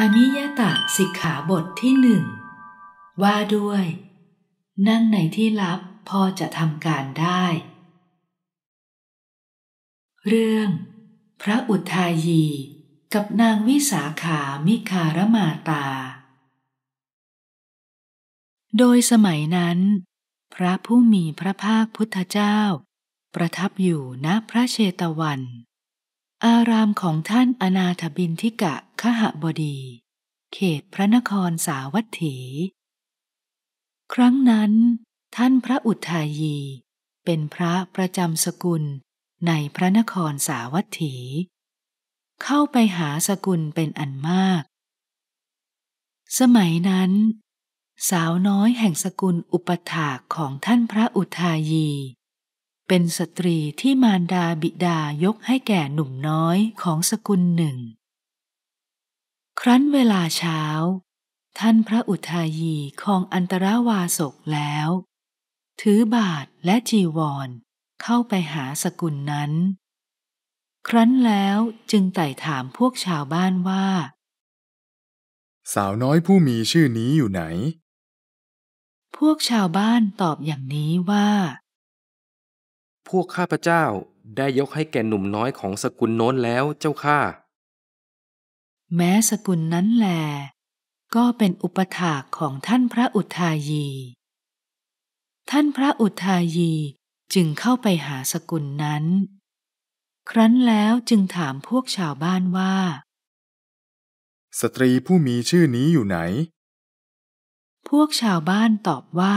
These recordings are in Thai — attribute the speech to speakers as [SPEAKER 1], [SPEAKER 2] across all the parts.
[SPEAKER 1] อนิยตะสิกขาบทที่หนึ่ง ว่าด้วย นั่งในที่ลับพอจะทำการได้ เรื่องพระอุทายีกับนางวิสาขามิคารมาตา โดยสมัยนั้น พระผู้มีพระภาคพุทธเจ้า ประทับอยู่ณพระเชตวันอารามของท่านอนาถบินทิกะขหบดี เขตพระนครสาวัตถี ครั้งนั้นท่านพระอุทายีเป็นพระประจำสกุลในพระนครสาวัตถี เข้าไปหาสกุลเป็นอันมาก สมัยนั้นสาวน้อยแห่งสกุลอุปถากของท่านพระอุทายีเป็นสตรีที่มารดาบิดายกให้แก่หนุ่มน้อยของสกุลหนึ่ง ครั้นเวลาเช้า ท่านพระอุทายีของอันตราวาสกแล้ว ถือบาทและจีวรเข้าไปหาสกุลนั้น ครั้นแล้วจึงไต่ถามพวกชาวบ้านว่า
[SPEAKER 2] สาวน้อยผู้มีชื่อนี้อยู่ไหน
[SPEAKER 1] พวกชาวบ้านตอบอย่างนี้ว่า
[SPEAKER 2] พวกข้าพเจ้าได้ยกให้แก่หนุ่มน้อยของสกุลโน้นแล้วเจ้าข้า
[SPEAKER 1] แม้สกุลนั้นแล ก็เป็นอุปถากของท่านพระอุทายี ท่านพระอุทายีจึงเข้าไปหาสกุลนั้น ครั้นแล้วจึงถามพวกชาวบ้านว่า
[SPEAKER 2] สตรีผู้มีชื่อนี้อยู่ไหน
[SPEAKER 1] พวกชาวบ้านตอบว่า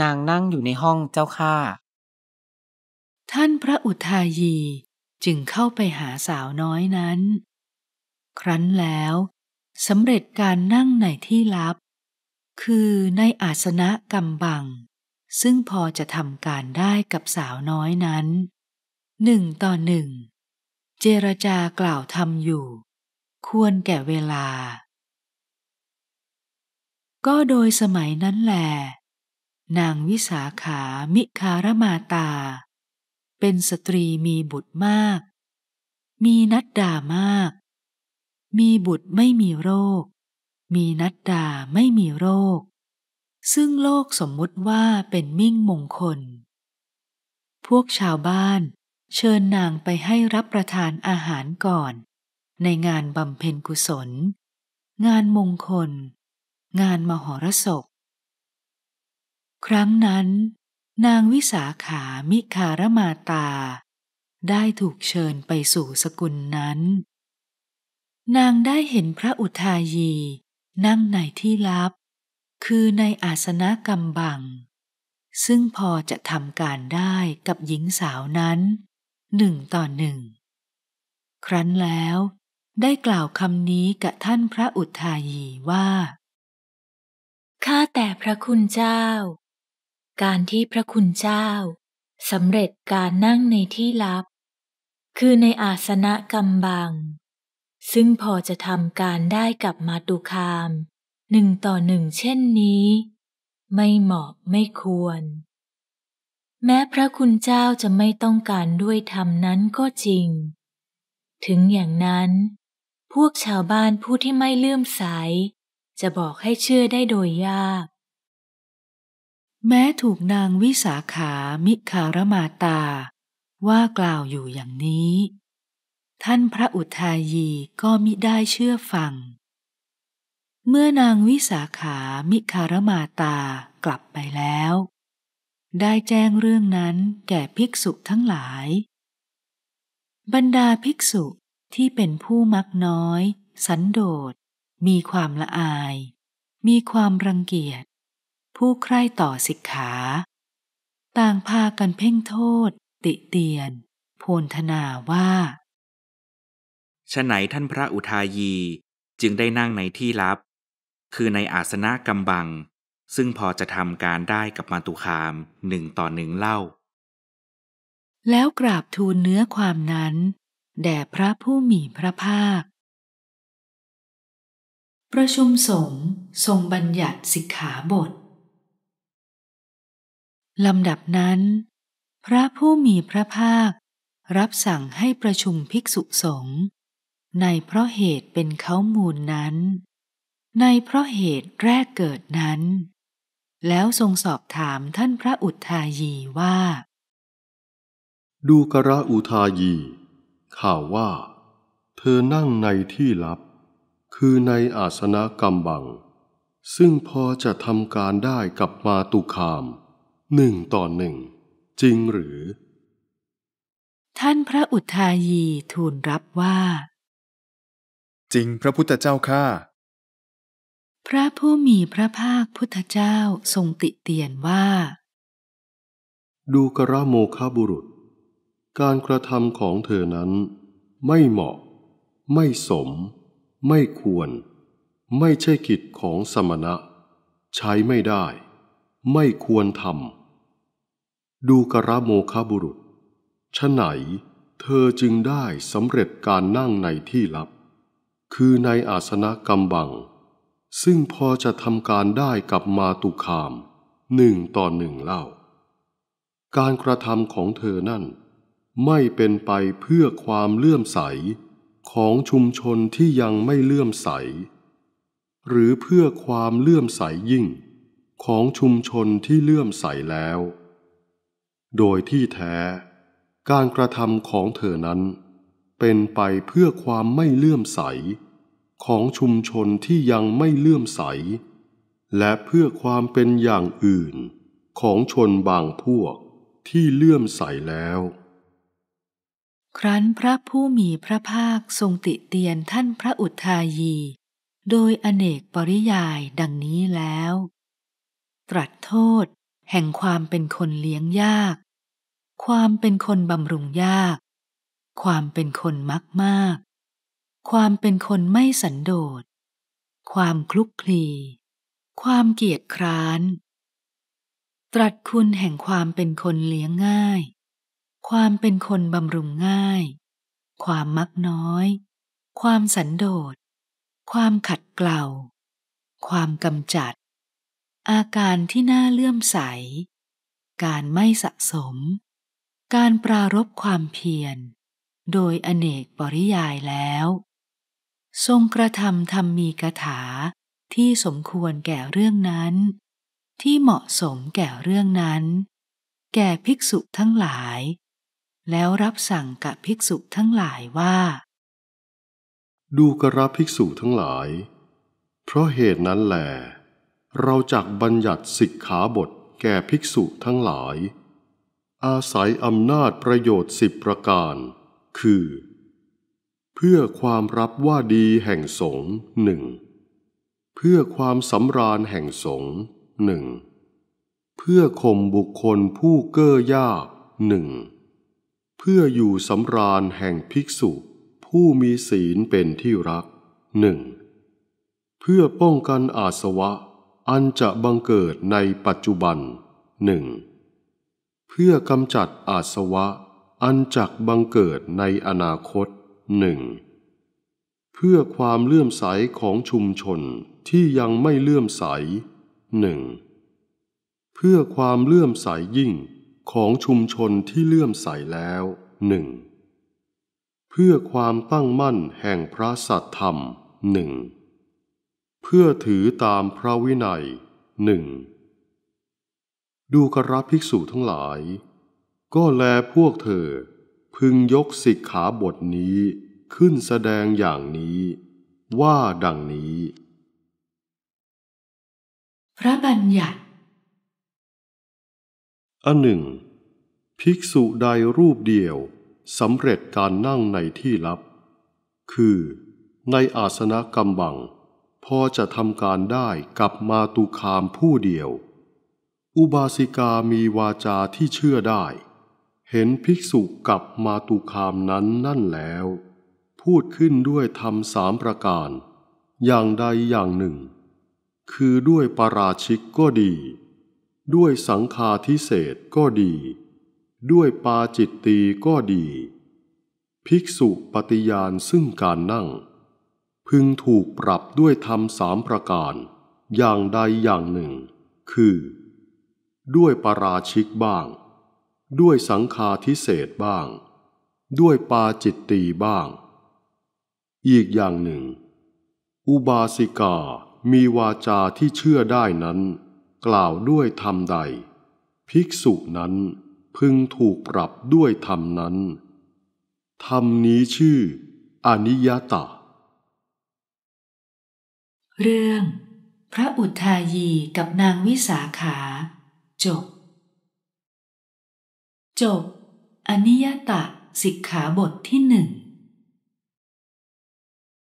[SPEAKER 1] นางนั่งอยู่ในห้องเจ้าข้า ท่านพระอุทายี จึงเข้าไปหาสาวน้อยนั้น ครั้นแล้วสำเร็จการนั่งในที่ลับ คือในอาสนะกำบัง ซึ่งพอจะทำการได้กับสาวน้อยนั้น หนึ่งต่อหนึ่ง เจรจากล่าวทำอยู่ ควรแก่เวลา ก็โดยสมัยนั้นแหละนางวิสาขา มิคารมาตา เป็นสตรีมีบุตรมาก มีนัดดามาก มีบุตรไม่มีโรค มีนัดดาไม่มีโรค ซึ่งโลกสมมุติว่าเป็นมิ่งมงคล พวกชาวบ้าน เชิญนางไปให้รับประทานอาหารก่อน ในงานบำเพ็ญกุศล งานมงคล งานมหรสพครั้งนั้นนางวิสาขามิคารมาตา ได้ถูกเชิญไปสู่สกุลนั้น นางได้เห็นพระอุทายี นั่งในที่ลับ คือในอาสนะกำบัง ซึ่งพอจะทำการได้กับหญิงสาวนั้น หนึ่งต่อหนึ่ง ครั้นแล้ว ได้กล่าวคำนี้กับท่านพระอุทายีว่า ข้าแต่พระคุณเจ้าการที่พระคุณเจ้าสำเร็จการนั่งในที่ลับ คือในอาสนะกำบัง ซึ่งพอจะทำการได้กับมาตุคามหนึ่งต่อหนึ่งเช่นนี้ไม่เหมาะไม่ควร แม้พระคุณเจ้าจะไม่ต้องการด้วยธรรมนั้นก็จริง ถึงอย่างนั้น พวกชาวบ้านผู้ที่ไม่เลื่อมใสจะบอกให้เชื่อได้โดยยากแม้ถูกนางวิสาขา มิคารมาตา ว่ากล่าวอยู่อย่างนี้ ท่านพระอุทายีก็มิได้เชื่อฟัง เมื่อนางวิสาขา มิคารมาตา กลับไปแล้ว ได้แจ้งเรื่องนั้นแก่ภิกษุทั้งหลาย บรรดาภิกษุที่เป็นผู้มักน้อย สันโดษ มีความละอาย มีความรังเกียจผู้ใคร่ต่อสิกขา ต่างพากันเพ่งโทษ ติเตียน โพนธนาว่าฉไหนท่านพระอุทายีจึงได้นั่งในที่ลับ คือในอาสนะกำบังซึ่งพอจะทำการได้กับมาตุคามหนึ่งต่อหนึ่งเล่า แล้วกราบทูลเนื้อความนั้น แด่พระผู้มีพระภาค ประชุมสงฆ์ทรงบัญญัติสิกขาบทลำดับนั้น พระผู้มีพระภาครับสั่งให้ประชุมภิกษุสงฆ์ในเพราะเหตุเป็นเขามูลนั้น ในเพราะเหตุแรกเกิดนั้น แล้วทรงสอบถามท่านพระอุทายีว่า
[SPEAKER 2] ดูกระอุทายี ข่าวว่า เธอนั่งในที่ลับ คือในอาสนะกำบัง ซึ่งพอจะทำการได้กับมาตุคามหนึ่งต่อหนึ่งจริงหรือ
[SPEAKER 1] ท่านพระอุทายีทูลรับว่า
[SPEAKER 2] จริงพระพุทธเจ้าข้า
[SPEAKER 1] พระผู้มีพระภาคพุทธเจ้า
[SPEAKER 2] ทรงติเตียนว่า ดูกระโมคาบุรุษ การกระทำของเธอนั้นไม่เหมาะ ไม่สม ไม่ควร ไม่ใช่กิจของสมณะ ใช้ไม่ได้ ไม่ควรทำดูกระโมคบุรุษฉะไหนเธอจึงได้สำเร็จการนั่งในที่ลับ คือในอาสนะกำบัง ซึ่งพอจะทำการได้กับมาตุคามหนึ่งต่อหนึ่งเล่า การกระทำของเธอนั่น ไม่เป็นไปเพื่อความเลื่อมใสของชุมชนที่ยังไม่เลื่อมใส หรือเพื่อความเลื่อมใสยิ่ง ของชุมชนที่เลื่อมใสแล้วโดยที่แท้ การกระทำของเธอนั้น เป็นไปเพื่อความไม่เลื่อมใสของชุมชนที่ยังไม่เลื่อมใส และเพื่อความเป็นอย่างอื่น ของชนบางพวกที่เลื่อมใสแล้ว
[SPEAKER 1] ครั้นพระผู้มีพระภาคทรงติเตียนท่านพระอุทายี โดยอเนกปริยายดังนี้แล้ว ตรัสโทษแห่งความเป็นคนเลี้ยงยาก ความเป็นคนบำรุงยาก ความเป็นคนมักมาก ความเป็นคนไม่สันโดษ ความคลุกคลี ความเกียจคร้าน ตรัสคุณแห่งความเป็นคนเลี้ยงง่าย ความเป็นคนบำรุงง่าย ความมักน้อย ความสันโดษ ความขัดเกลาความกำจัดอาการที่น่าเลื่อมใส การไม่สะสม การปรารบความเพียร โดยอเนกปริยายแล้ว ทรงกระทำธรรมมีกถาที่สมควรแก่เรื่องนั้น ที่เหมาะสมแก่เรื่องนั้น แก่ภิกษุทั้งหลาย แล้วรับสั่งกับภิกษุทั้งหลายว่า
[SPEAKER 2] ดูกระรับภิกษุทั้งหลาย เพราะเหตุนั้นแหละเราจักบัญญัติสิกขาบทแก่ภิกษุทั้งหลาย อาศัยอำนาจประโยชน์สิบประการ คือ เพื่อความรับว่าดีแห่งสงฆ์หนึ่งเพื่อความสำราญแห่งสงฆ์หนึ่งเพื่อข่มบุคคลผู้เก้อยากหนึ่งเพื่ออยู่สำราญแห่งภิกษุผู้มีศีลเป็นที่รักหนึ่งเพื่อป้องกันอาสวะอันจะบังเกิดในปัจจุบันหนึ่งเพื่อกำจัดอาสวะอันจักบังเกิดในอนาคตหนึ่งเพื่อความเลื่อมใสของชุมชนที่ยังไม่เลื่อมใสหนึ่งเพื่อความเลื่อมใสยิ่งของชุมชนที่เลื่อมใสแล้วหนึ่งเพื่อความตั้งมั่นแห่งพระสัตธรรมหนึ่งเพื่อถือตามพระวินัย หนึ่ง ดูกระภิกษุทั้งหลาย ก็แลพวกเธอ พึงยกสิกขาบทนี้ขึ้นแสดงอย่างนี้ ว่าดังนี้
[SPEAKER 1] พระบัญญัติ
[SPEAKER 2] อันหนึ่ง ภิกษุใดรูปเดียวสำเร็จการนั่งในที่ลับ คือในอาสนะกำบังพอจะทำการได้กับมาตุคามผู้เดียว อุบาสิกามีวาจาที่เชื่อได้ เห็นภิกษุกับมาตุคามนั้นนั่นแล้ว พูดขึ้นด้วยธรรมสามประการ อย่างใดอย่างหนึ่ง คือด้วยปราชิกก็ดี ด้วยสังฆาทิเศษก็ดี ด้วยปาจิตตีก็ดี ภิกษุปฏิญาณซึ่งการนั่งพึงถูกปรับด้วยธรรมสามประการ อย่างใดอย่างหนึ่ง คือ ด้วยปราชิกบ้าง ด้วยสังฆาทิเศษบ้าง ด้วยปาจิตตีบ้าง อีกอย่างหนึ่ง อุบาสิกามีวาจาที่เชื่อได้นั้น กล่าวด้วยธรรมใด ภิกษุนั้น พึงถูกปรับด้วยธรรมนั้นธรรมนี้ชื่อ อนิยตา
[SPEAKER 1] เรื่อง พระอุทายีกับนางวิสาขาจบจบอนิยตะสิกขาบทที่หนึ่ง